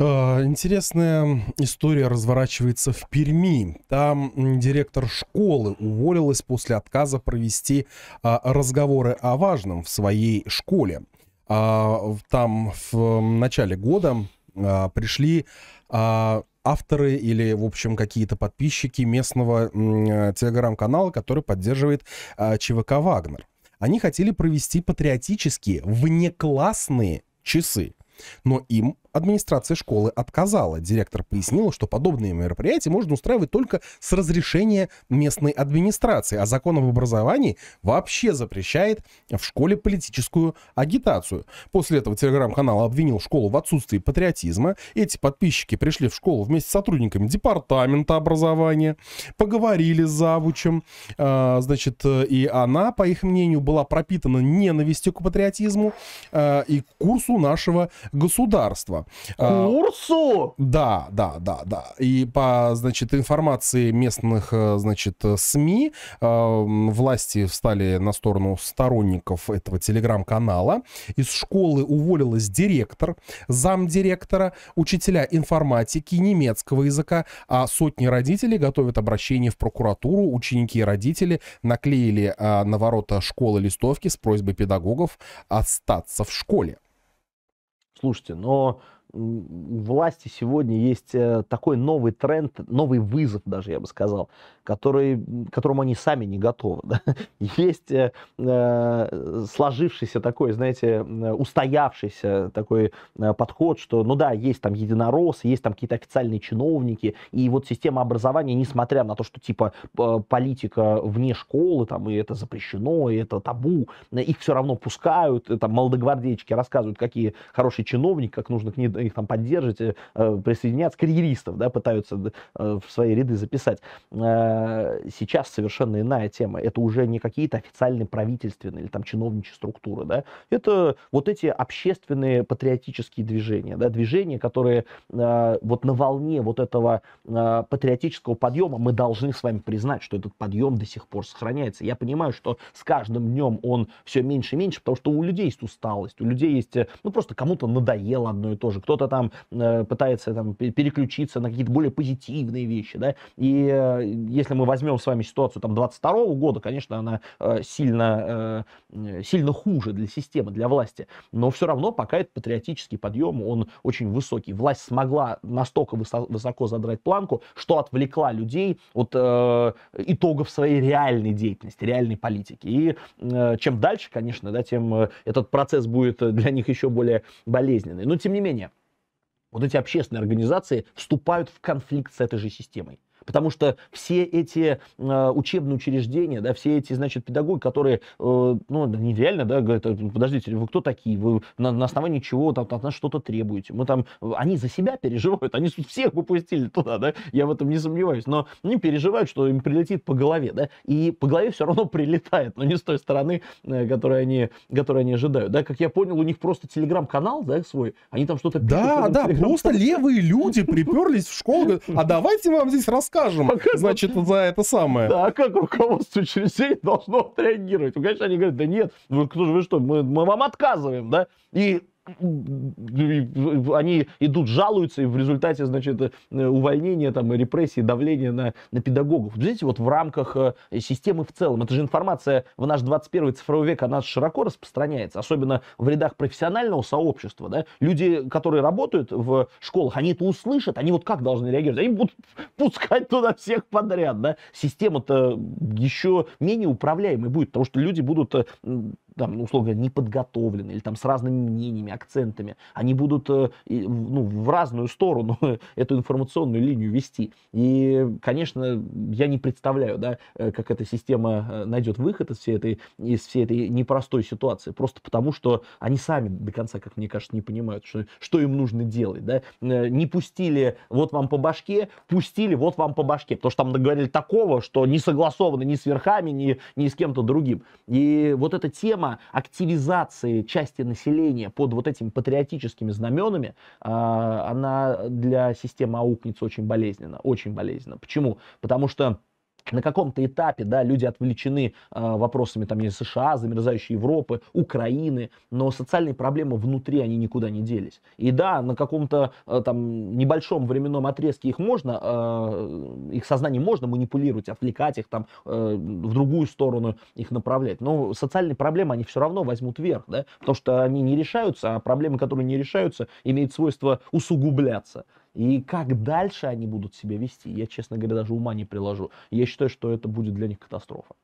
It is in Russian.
Э, интересная история разворачивается в Перми. Там директор школы уволилась после отказа провести а, разговоры о важном в своей школе. А, там в начале года а, пришли авторы или, в общем, какие-то подписчики местного э, телеграм-канала, который поддерживает ЧВК «Вагнер». Они хотели провести патриотические внеклассные часы но им администрация школы отказала. Директор пояснил, что подобные мероприятия можно устраивать только с разрешения местной администрации, а закон об образовании вообще запрещает в школе политическую агитацию. После этого телеграм-канал обвинил школу в отсутствии патриотизма. Эти подписчики пришли в школу вместе с сотрудниками департамента образования, поговорили с завучем, э, значит, э, и она, по их мнению, была пропитана ненавистью к патриотизму э, и курсу нашего государства. Курсу. А, Курсу? Да, да, да, да. И по, значит, информации местных, э, значит, э, СМИ э, власти встали на сторону сторонников этого телеграм-канала. Из школы уволилась директор, замдиректора, учителя информатики, немецкого языка, а сотни родителей готовят обращение в прокуратуру. Ученики и родители наклеили на ворота школы листовки с просьбой педагогов остаться в школе. Слушайте, но власти сегодня есть э, такой новый тренд, новый вызов даже, я бы сказал, который, которому они сами не готовы. Да? Есть э, э, сложившийся такой, знаете, э, устоявшийся такой подход, что, ну да, есть там единоросы, есть там какие-то официальные чиновники, и вот система образования, несмотря на то, что типа политика вне школы, там, и это запрещено, и это табу, их все равно пускают, там молодогвардейчики рассказывают, какие хорошие чиновники, как нужно к ним их там поддержите э, э, присоединяться, карьеристов, да, пытаются э, в свои ряды записать. Сейчас совершенно иная тема. Это уже не какие-то официальные правительственные или там чиновничьи структуры, да. Это вот эти общественные патриотические движения, да, движения, которые вот на волне вот этого патриотического подъема мы должны с вами признать, что этот подъем до сих пор сохраняется. Я понимаю, что с каждым днем он все меньше и меньше, потому что у людей есть усталость, у людей есть, ну, просто кому-то надоело одно и то же, кто-то там э, пытается там, переключиться на какие-то более позитивные вещи. Да? И э, если мы возьмем с вами ситуацию там, 22 года, конечно, она э, сильно, сильно хуже для системы, для власти. Но все равно пока этот патриотический подъем, он очень высокий. Власть смогла настолько высоко задрать планку, что отвлекла людей от итогов своей реальной деятельности, реальной политики. И чем дальше, конечно, да, тем этот процесс будет для них еще более болезненный. Но тем не менее, вот эти общественные организации вступают в конфликт с этой же системой. Потому что все эти э, учебные учреждения, да, все эти, значит, педагоги, которые, э, ну, нереально, да, говорят, э, подождите, вы кто такие, вы на, на основании чего там, от нас что-то требуете? Мы там, э, они за себя переживают, они всех выпустили туда, да, я в этом не сомневаюсь, но они переживают, что им прилетит по голове, да, и по голове все равно прилетает, но не с той стороны, э, которую они, которую они ожидают, да, как я понял, у них просто телеграм-канал, да, свой, они там что-то пишут. Да, да, просто левые люди приперлись в школу, а давайте вам здесь рассказывать накажем, а значит, за это самое. Да, а как руководство учреждения должно отреагировать? Ну, конечно, они говорят, да нет, вы, кто же вы что, мы, мы вам отказываем, да? И они идут, жалуются, и в результате, значит, э, увольнения, там, репрессии, давления на, на педагогов. Видите, вот в рамках э, системы в целом. Это же информация в наш 21 цифровой век, она широко распространяется, особенно в рядах профессионального сообщества. Да? Люди, которые работают в школах, они это услышат, они вот как должны реагировать? Они будут пускать туда всех подряд. Да? Система-то еще менее управляемой будет, потому что люди будут э, там, ну, условно говоря, неподготовлены или там с разными мнениями, акцентами, они будут э, ну, в разную сторону эту информационную линию вести. И, конечно, я не представляю, да, э, как эта система э, найдет выход из всей этой, из всей этой непростой ситуации, просто потому что они сами до конца, как мне кажется, не понимают, что, что им нужно делать, да. Не пустили вот вам по башке, пустили вот вам по башке, потому что там наговорили такого, что не согласовано ни с верхами, ни, ни с кем-то другим. И вот эта тема проблема активизации части населения под вот этими патриотическими знаменами, а, она для системы аукнется очень болезненно, очень болезненно. Почему? Потому что на каком-то этапе, да, люди отвлечены э, вопросами там из США, замерзающей Европы, Украины, но социальные проблемы внутри они никуда не делись. И да, на каком-то э, там небольшом временном отрезке их можно, э, их сознание можно манипулировать, отвлекать их там э, в другую сторону их направлять. Но социальные проблемы они все равно возьмут вверх, да, потому что они не решаются, а проблемы, которые не решаются, имеют свойство усугубляться. И как дальше они будут себя вести, я, честно говоря, даже ума не приложу. Я считаю, что это будет для них катастрофа.